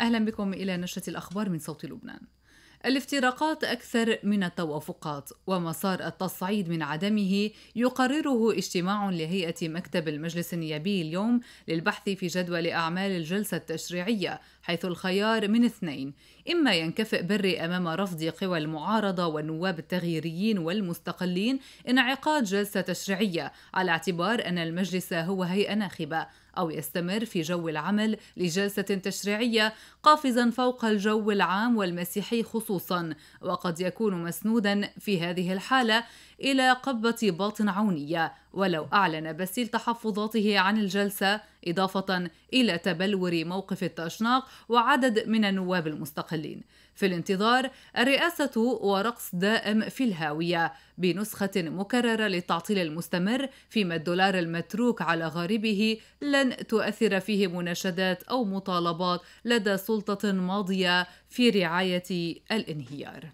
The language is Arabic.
أهلا بكم إلى نشرة الأخبار من صوت لبنان الافتراقات أكثر من التوافقات ومسار التصعيد من عدمه يقرره اجتماع لهيئة مكتب المجلس النيابي اليوم للبحث في جدول أعمال الجلسة التشريعية حيث الخيار من اثنين إما ينكفئ بري أمام رفض قوى المعارضة والنواب التغييريين والمستقلين انعقاد جلسة تشريعية على اعتبار أن المجلس هو هيئة ناخبة أو يستمر في جو العمل لجلسة تشريعية قافزا فوق الجو العام والمسيحي خصوصا وقد يكون مسنودا في هذه الحالة إلى قبة باطن عونية ولو أعلن باسيل تحفظاته عن الجلسة إضافة إلى تبلور موقف التأشناق وعدد من النواب المستقلين في الانتظار الرئاسة ورقص دائم في الهاوية بنسخة مكررة للتعطيل المستمر فيما الدولار المتروك على غاربه لن تؤثر فيه مناشدات أو مطالبات لدى سلطة ماضية في رعاية الانهيار